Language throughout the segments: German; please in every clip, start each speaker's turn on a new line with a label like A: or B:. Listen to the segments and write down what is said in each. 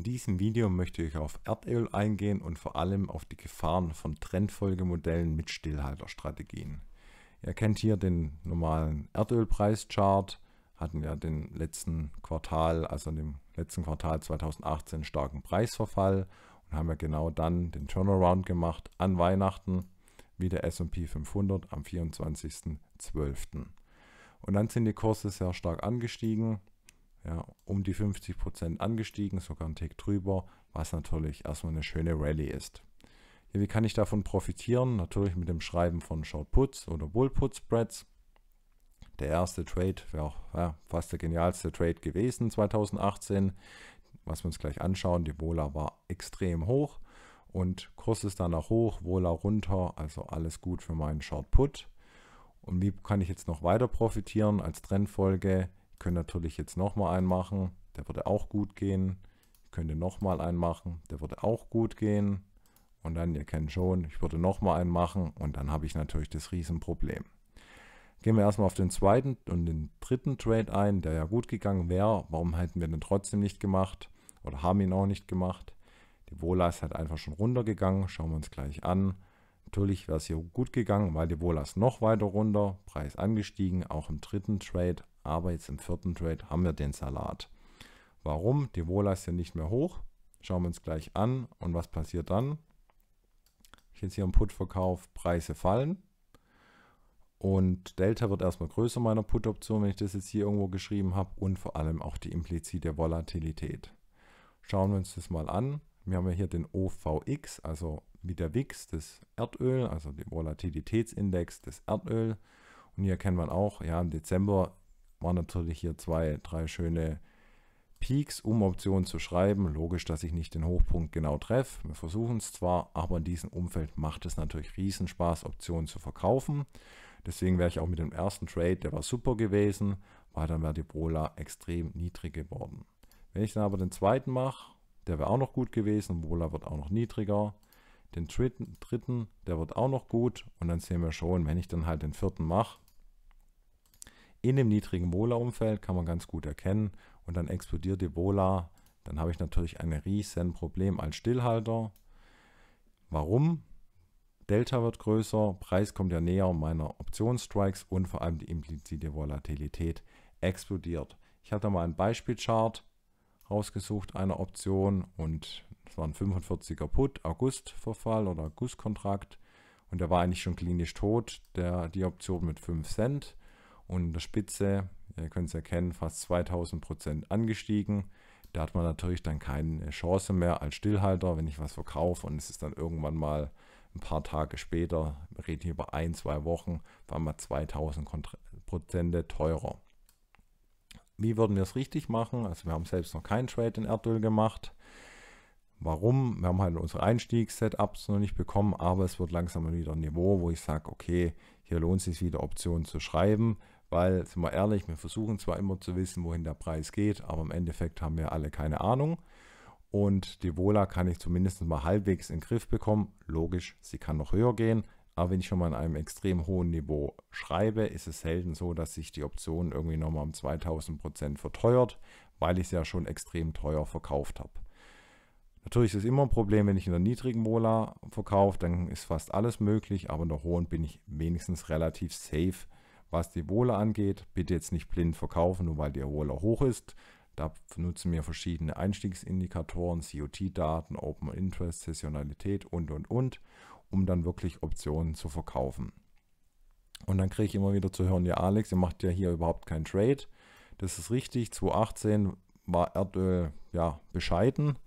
A: In diesem Video möchte ich auf Erdöl eingehen und vor allem auf die Gefahren von Trendfolgemodellen mit Stillhalterstrategien. Ihr kennt hier den normalen Erdölpreischart, hatten ja den letzten Quartal, also im letzten Quartal 2018 starken Preisverfall und haben ja genau dann den Turnaround gemacht an Weihnachten, wie der S&P 500 am 24.12. Und dann sind die Kurse sehr stark angestiegen, ja, um die 50% angestiegen, sogar einen Tick drüber, was natürlich erstmal eine schöne Rallye ist. Ja, wie kann ich davon profitieren? Natürlich mit dem Schreiben von Short Puts oder Bull Put Spreads. Der erste Trade wäre auch ja, fast der genialste Trade gewesen 2018. Was wir uns gleich anschauen, die Vola war extrem hoch und Kurs ist danach hoch, Vola runter, also alles gut für meinen Short Put. Und wie kann ich jetzt noch weiter profitieren als Trendfolge? können natürlich jetzt nochmal einen machen. Der würde auch gut gehen. Ich könnte nochmal einen machen. Der würde auch gut gehen. Und dann, ihr kennt schon, ich würde nochmal einen machen. Und dann habe ich natürlich das Riesenproblem. Gehen wir erstmal auf den zweiten und den dritten Trade ein, der ja gut gegangen wäre. Warum hätten wir den trotzdem nicht gemacht? Oder haben ihn auch nicht gemacht? Die Vola ist halt einfach schon runtergegangen. Schauen wir uns gleich an. Natürlich wäre es hier gut gegangen, weil die Volas noch weiter runter, Preis angestiegen, auch im dritten Trade, aber jetzt im vierten Trade haben wir den Salat. Warum? Die Volas ja nicht mehr hoch. Schauen wir uns gleich an und was passiert dann? Ich jetzt hier im Put-Verkauf, Preise fallen und Delta wird erstmal größer meiner Put-Option, wenn ich das jetzt hier irgendwo geschrieben habe und vor allem auch die implizite Volatilität. Schauen wir uns das mal an wir haben hier den OVX, also wie der WIX, das Erdöl, also den Volatilitätsindex, des Erdöl. Und hier kennt man auch, ja, im Dezember waren natürlich hier zwei, drei schöne Peaks, um Optionen zu schreiben. Logisch, dass ich nicht den Hochpunkt genau treffe. Wir versuchen es zwar, aber in diesem Umfeld macht es natürlich Riesenspaß, Optionen zu verkaufen. Deswegen wäre ich auch mit dem ersten Trade, der war super gewesen, weil dann wäre die Bola extrem niedrig geworden. Wenn ich dann aber den zweiten mache der wäre auch noch gut gewesen. Wohler wird auch noch niedriger. Den dritten, der wird auch noch gut. Und dann sehen wir schon, wenn ich dann halt den vierten mache, in dem niedrigen Wohler-Umfeld kann man ganz gut erkennen. Und dann explodiert die Wohler. Dann habe ich natürlich ein riesen Problem als Stillhalter. Warum? Delta wird größer, Preis kommt ja näher meiner Optionsstrikes und vor allem die implizite Volatilität explodiert. Ich hatte mal einen Beispielchart, rausgesucht, eine Option und es war ein 45er Put, August-Verfall oder August-Kontrakt und der war eigentlich schon klinisch tot, der, die Option mit 5 Cent und in der Spitze, ihr könnt es erkennen, fast 2000 Prozent angestiegen. Da hat man natürlich dann keine Chance mehr als Stillhalter, wenn ich was verkaufe und es ist dann irgendwann mal ein paar Tage später, wir reden hier über ein, zwei Wochen, waren mal 2000 Prozent teurer. Wie würden wir es richtig machen? Also wir haben selbst noch keinen Trade in Erdöl gemacht. Warum? Wir haben halt unsere Einstiegssetups noch nicht bekommen, aber es wird langsam wieder ein Niveau, wo ich sage, okay, hier lohnt es sich wieder Optionen zu schreiben, weil, sind wir ehrlich, wir versuchen zwar immer zu wissen, wohin der Preis geht, aber im Endeffekt haben wir alle keine Ahnung. Und die Vola kann ich zumindest mal halbwegs in den Griff bekommen. Logisch, sie kann noch höher gehen, aber wenn ich schon mal an einem extrem hohen Niveau schreibe, ist es selten so, dass sich die Option irgendwie nochmal um 2000 Prozent verteuert, weil ich es ja schon extrem teuer verkauft habe. Natürlich ist es immer ein Problem, wenn ich in der niedrigen Mola verkaufe, dann ist fast alles möglich, aber in der hohen bin ich wenigstens relativ safe, was die Wohle angeht. Bitte jetzt nicht blind verkaufen, nur weil die Wohle hoch ist. Da nutzen wir verschiedene Einstiegsindikatoren, COT-Daten, Open Interest, Sessionalität und, und, und um dann wirklich Optionen zu verkaufen. Und dann kriege ich immer wieder zu hören, ja Alex, ihr macht ja hier überhaupt keinen Trade. Das ist richtig, 2018 war Erdöl äh, ja bescheiden,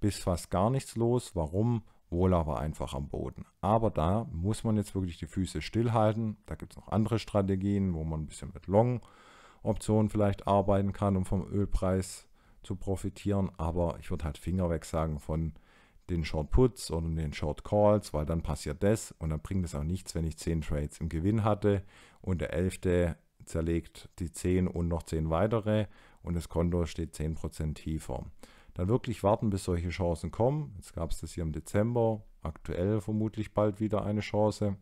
A: bis fast gar nichts los. Warum? Wohler war einfach am Boden. Aber da muss man jetzt wirklich die Füße stillhalten. Da gibt es noch andere Strategien, wo man ein bisschen mit Long-Optionen vielleicht arbeiten kann, um vom Ölpreis zu profitieren. Aber ich würde halt Finger weg sagen von den Short Puts oder den Short Calls, weil dann passiert das und dann bringt es auch nichts, wenn ich 10 Trades im Gewinn hatte und der 11. zerlegt die 10 und noch 10 weitere und das Konto steht 10% tiefer. Dann wirklich warten, bis solche Chancen kommen. Jetzt gab es das hier im Dezember, aktuell vermutlich bald wieder eine Chance.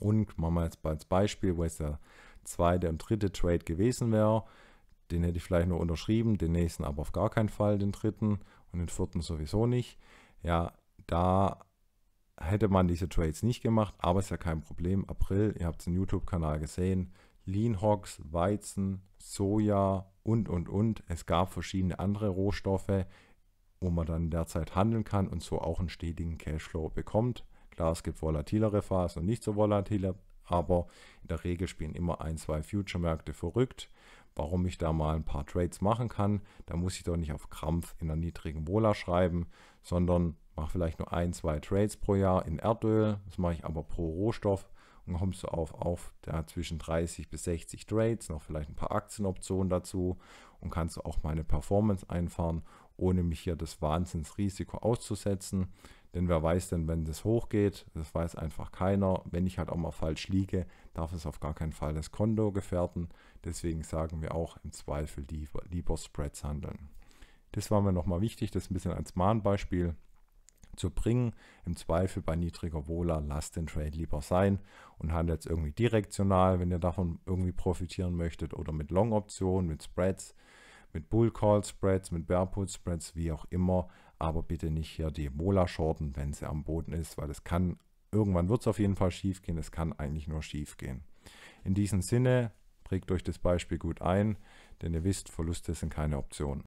A: Und machen wir jetzt als Beispiel, wo es der zweite und dritte Trade gewesen wäre. Den hätte ich vielleicht nur unterschrieben, den nächsten aber auf gar keinen Fall, den dritten und den vierten sowieso nicht. Ja, da hätte man diese Trades nicht gemacht, aber ist ja kein Problem. April, ihr habt es im YouTube-Kanal gesehen, Lean Hogs, Weizen, Soja und, und, und. Es gab verschiedene andere Rohstoffe, wo man dann derzeit handeln kann und so auch einen stetigen Cashflow bekommt. Klar, es gibt volatilere Phasen und nicht so volatile, aber in der Regel spielen immer ein, zwei Future-Märkte verrückt warum ich da mal ein paar Trades machen kann. Da muss ich doch nicht auf Krampf in einer niedrigen Wohler schreiben, sondern mache vielleicht nur ein, zwei Trades pro Jahr in Erdöl. Das mache ich aber pro Rohstoff und kommst du auf, auf da zwischen 30 bis 60 Trades, noch vielleicht ein paar Aktienoptionen dazu und kannst du auch meine Performance einfahren, ohne mich hier das Wahnsinnsrisiko auszusetzen. Denn wer weiß denn, wenn das hochgeht, das weiß einfach keiner. Wenn ich halt auch mal falsch liege, darf es auf gar keinen Fall das Konto gefährden. Deswegen sagen wir auch im Zweifel lieber, lieber Spreads handeln. Das war mir nochmal wichtig, das ein bisschen als Mahnbeispiel zu bringen. Im Zweifel bei niedriger Vola lasst den Trade lieber sein und handelt es irgendwie direktional, wenn ihr davon irgendwie profitieren möchtet oder mit Long-Optionen, mit Spreads, mit Bull-Call-Spreads, mit Bear-Put-Spreads, wie auch immer aber bitte nicht hier die Mola shorten, wenn sie am Boden ist, weil es kann, irgendwann wird es auf jeden Fall schief gehen, es kann eigentlich nur schief gehen. In diesem Sinne, prägt euch das Beispiel gut ein, denn ihr wisst, Verluste sind keine Option.